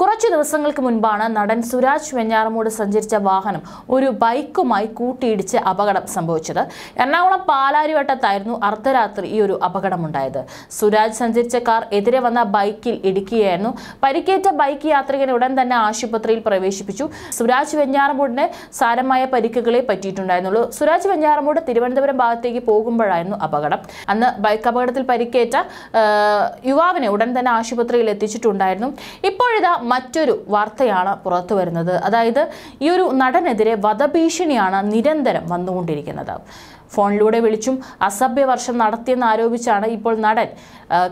കുറച്ചു ദിവസങ്ങൾക്ക് മുൻപാണ് നടൻ സുരാജ് വെഞ്ഞാറമൂട് സഞ്ചരിച്ച വാഹനം ഒരു ബൈക്കുമായി കൂട്ടിയിടിച്ച് അപകടം സംഭവിച്ചത് എറണാകുളം പാലാരിവട്ടത്തായിരുന്നു അർദ്ധരാത്രി ഈ ഒരു അപകടമുണ്ടായത് സുരാജ് സഞ്ചരിച്ച കാർ എതിരെ വന്ന ബൈക്കിൽ ഇടിക്കുകയായിരുന്നു പരിക്കേറ്റ ബൈക്ക് യാത്രികനെ ഉടൻ തന്നെ ആശുപത്രിയിൽ പ്രവേശിപ്പിച്ചു സുരാജ് വെഞ്ഞാറമൂടിന് സാരമായ പരിക്കുകളെ പറ്റിയിട്ടുണ്ടായിരുന്നുള്ളൂ സുരാജ് വെഞ്ഞാറമൂട് തിരുവനന്തപുരം ഭാഗത്തേക്ക് പോകുമ്പോഴായിരുന്നു അപകടം അന്ന് ബൈക്ക് അപകടത്തിൽ പരിക്കേറ്റ യുവാവിനെ ഉടൻ തന്നെ ആശുപത്രിയിൽ എത്തിച്ചിട്ടുണ്ടായിരുന്നു ഇപ്പോഴിതാ മറ്റൊരു വാർത്തയാണ് പുറത്തു വരുന്നത് അതായത് ഈ ഒരു നടനെതിരെ വധഭീഷണിയാണ് നിരന്തരം വന്നുകൊണ്ടിരിക്കുന്നത് ഫോണിലൂടെ വിളിച്ചും അസഭ്യവർഷം നടത്തിയെന്ന് ആരോപിച്ചാണ് ഇപ്പോൾ നടൻ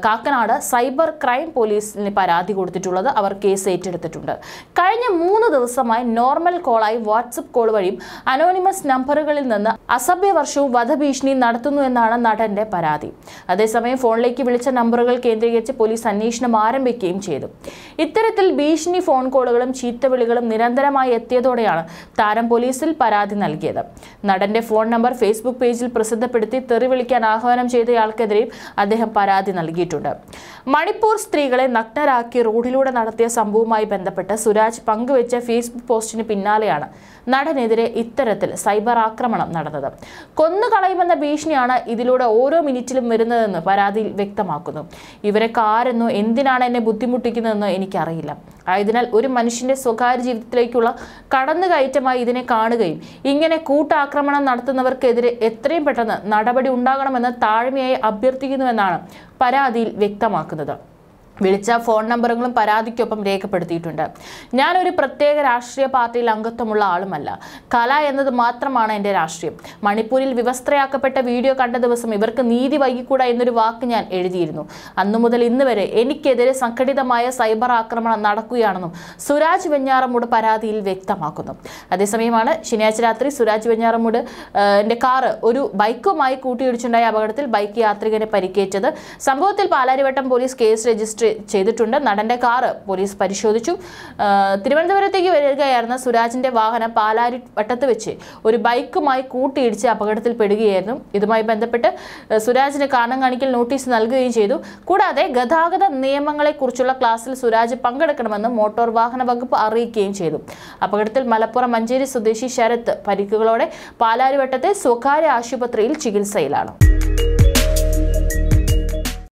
കാക്കനാട് സൈബർ ക്രൈം പോലീസിന് പരാതി കൊടുത്തിട്ടുള്ളത് അവർ കേസ് ഏറ്റെടുത്തിട്ടുണ്ട് കഴിഞ്ഞ മൂന്ന് ദിവസമായി നോർമൽ കോളായി വാട്സപ്പ് കോൾ വഴിയും അനോണിമസ് നമ്പറുകളിൽ നിന്ന് അസഭ്യവർഷവും വധഭീഷണിയും നടത്തുന്നു എന്നാണ് നടന്റെ പരാതി അതേസമയം ഫോണിലേക്ക് വിളിച്ച നമ്പറുകൾ കേന്ദ്രീകരിച്ച് പോലീസ് അന്വേഷണം ആരംഭിക്കുകയും ചെയ്തു ഇത്തരത്തിൽ ബി ഭീഷണി ഫോൺ കോളുകളും ചീത്തവിളികളും നിരന്തരമായി എത്തിയതോടെയാണ് താരം പോലീസിൽ പരാതി നൽകിയത് നടന്റെ ഫോൺ നമ്പർ ഫേസ്ബുക്ക് പേജിൽ പ്രസിദ്ധപ്പെടുത്തി തെറി വിളിക്കാൻ ആഹ്വാനം ചെയ്തയാൾക്കെതിരെയും അദ്ദേഹം പരാതി നൽകിയിട്ടുണ്ട് മണിപ്പൂർ സ്ത്രീകളെ നഗ്നരാക്കി റോഡിലൂടെ നടത്തിയ സംഭവവുമായി ബന്ധപ്പെട്ട് സുരാജ് പങ്കുവെച്ച ഫേസ്ബുക്ക് പോസ്റ്റിന് പിന്നാലെയാണ് നടനെതിരെ ഇത്തരത്തിൽ സൈബർ ആക്രമണം നടന്നത് കൊന്നുകളയുമെന്ന ഭീഷണിയാണ് ഇതിലൂടെ ഓരോ മിനിറ്റിലും വരുന്നതെന്ന് പരാതിയിൽ വ്യക്തമാക്കുന്നു ഇവരെ കാരെന്നോ എന്തിനാണ് എന്നെ ബുദ്ധിമുട്ടിക്കുന്നതെന്നോ എനിക്കറിയില്ല ആയതിനാൽ ഒരു മനുഷ്യന്റെ സ്വകാര്യ ജീവിതത്തിലേക്കുള്ള കടന്നുകയറ്റമായി ഇതിനെ കാണുകയും ഇങ്ങനെ കൂട്ടാക്രമണം നടത്തുന്നവർക്കെതിരെ എത്രയും പെട്ടെന്ന് നടപടി ഉണ്ടാകണമെന്ന് താഴ്മയായി അഭ്യർത്ഥിക്കുന്നുവെന്നാണ് പരാതിയിൽ വ്യക്തമാക്കുന്നത് വിളിച്ച ഫോൺ നമ്പറുകളും പരാതിക്കൊപ്പം രേഖപ്പെടുത്തിയിട്ടുണ്ട് ഞാനൊരു പ്രത്യേക രാഷ്ട്രീയ പാർട്ടിയിൽ അംഗത്വമുള്ള ആളുമല്ല കല എന്നത് മാത്രമാണ് എൻ്റെ രാഷ്ട്രീയം മണിപ്പൂരിൽ വിവസ്ത്രയാക്കപ്പെട്ട വീഡിയോ കണ്ട ദിവസം ഇവർക്ക് നീതി വൈകിക്കൂടാ എന്നൊരു വാക്ക് ഞാൻ എഴുതിയിരുന്നു അന്നു മുതൽ ഇന്ന് വരെ എനിക്കെതിരെ സംഘടിതമായ സൈബർ ആക്രമണം നടക്കുകയാണെന്നും സുരാജ് വെഞ്ഞാറമൂട് പരാതിയിൽ വ്യക്തമാക്കുന്നു അതേസമയമാണ് ശനിയാഴ്ച രാത്രി സുരാജ് വെഞ്ഞാറമൂട് എൻ്റെ കാറ് ഒരു ബൈക്കുമായി കൂട്ടിയിടിച്ചുണ്ടായ അപകടത്തിൽ ബൈക്ക് യാത്രികനെ പരിക്കേറ്റത് സംഭവത്തിൽ Palarivattom police case register arrest ചെയ്തിട്ടുണ്ട് നടന്റെ കാറ് പോലീസ് പരിശോധിച്ചു തിരുവനന്തപുരത്തേക്ക് വരികയായിരുന്ന സുരാജിന്റെ വാഹനം പാലാരി വട്ടത്ത് വെച്ച് ഒരു ബൈക്കുമായി കൂട്ടിയിടിച്ച് അപകടത്തിൽപ്പെടുകയായിരുന്നു ഇതുമായി ബന്ധപ്പെട്ട് സുരാജിന് കാരണം കാണിക്കൽ നോട്ടീസ് നൽകുകയും ചെയ്തു കൂടാതെ ഗതാഗത നിയമങ്ങളെക്കുറിച്ചുള്ള ക്ലാസ്സിൽ സുരാജ് പങ്കെടുക്കണമെന്ന് മോട്ടോർ വാഹന വകുപ്പ് അറിയിക്കുകയും ചെയ്തു അപകടത്തിൽ മലപ്പുറം മഞ്ചേരി സ്വദേശി ശരത് പരിക്കുകളോടെ പാലാരിവട്ടത്തെ സ്വകാര്യ ആശുപത്രിയിൽ ചികിത്സയിലാണ്